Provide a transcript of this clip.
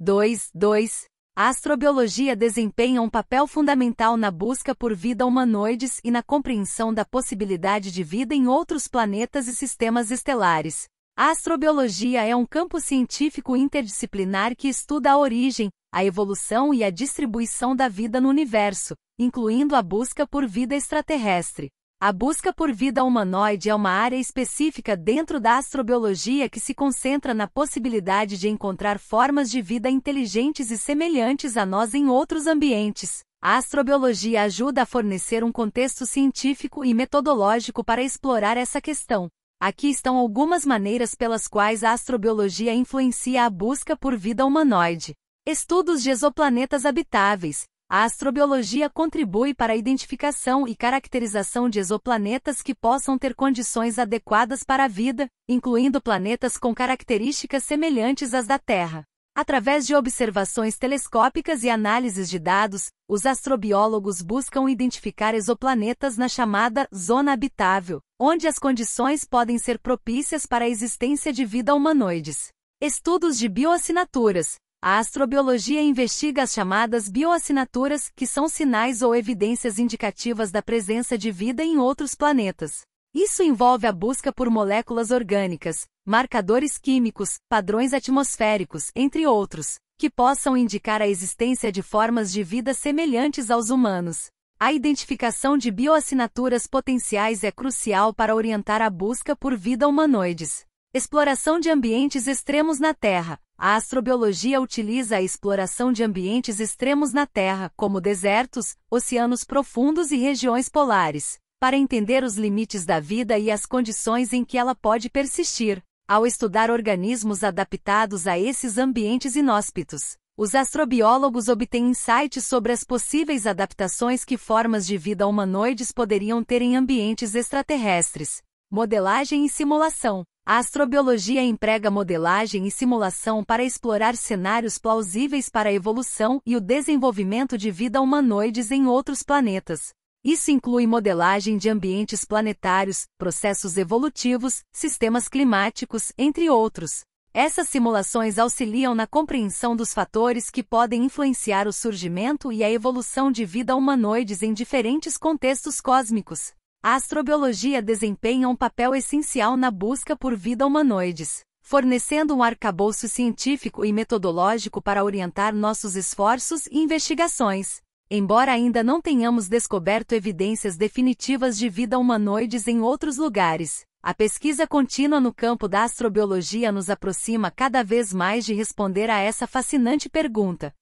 2. 2. A astrobiologia desempenha um papel fundamental na busca por vida humanoides e na compreensão da possibilidade de vida em outros planetas e sistemas estelares. A astrobiologia é um campo científico interdisciplinar que estuda a origem, a evolução e a distribuição da vida no universo, incluindo a busca por vida extraterrestre. A busca por vida humanoide é uma área específica dentro da astrobiologia que se concentra na possibilidade de encontrar formas de vida inteligentes e semelhantes a nós em outros ambientes. A astrobiologia ajuda a fornecer um contexto científico e metodológico para explorar essa questão. Aqui estão algumas maneiras pelas quais a astrobiologia influencia a busca por vida humanoide. Estudos de exoplanetas habitáveis, a astrobiologia contribui para a identificação e caracterização de exoplanetas que possam ter condições adequadas para a vida, incluindo planetas com características semelhantes às da Terra. Através de observações telescópicas e análises de dados, os astrobiólogos buscam identificar exoplanetas na chamada zona habitável, onde as condições podem ser propícias para a existência de vida humanoides. Estudos de bioassinaturas, a astrobiologia investiga as chamadas bioassinaturas, que são sinais ou evidências indicativas da presença de vida em outros planetas. Isso envolve a busca por moléculas orgânicas, marcadores químicos, padrões atmosféricos, entre outros, que possam indicar a existência de formas de vida semelhantes aos humanos. A identificação de bioassinaturas potenciais é crucial para orientar a busca por vida humanoides. Exploração de ambientes extremos na Terra. A astrobiologia utiliza a exploração de ambientes extremos na Terra, como desertos, oceanos profundos e regiões polares, para entender os limites da vida e as condições em que ela pode persistir. Ao estudar organismos adaptados a esses ambientes inóspitos, os astrobiólogos obtêm insights sobre as possíveis adaptações que formas de vida humanoides poderiam ter em ambientes extraterrestres. Modelagem e simulação. A astrobiologia emprega modelagem e simulação para explorar cenários plausíveis para a evolução e o desenvolvimento de vida humanoides em outros planetas. Isso inclui modelagem de ambientes planetários, processos evolutivos, sistemas climáticos, entre outros. Essas simulações auxiliam na compreensão dos fatores que podem influenciar o surgimento e a evolução de vida humanoides em diferentes contextos cósmicos. A astrobiologia desempenha um papel essencial na busca por vida humanoides, fornecendo um arcabouço científico e metodológico para orientar nossos esforços e investigações. Embora ainda não tenhamos descoberto evidências definitivas de vida humanoides em outros lugares, a pesquisa contínua no campo da astrobiologia nos aproxima cada vez mais de responder a essa fascinante pergunta.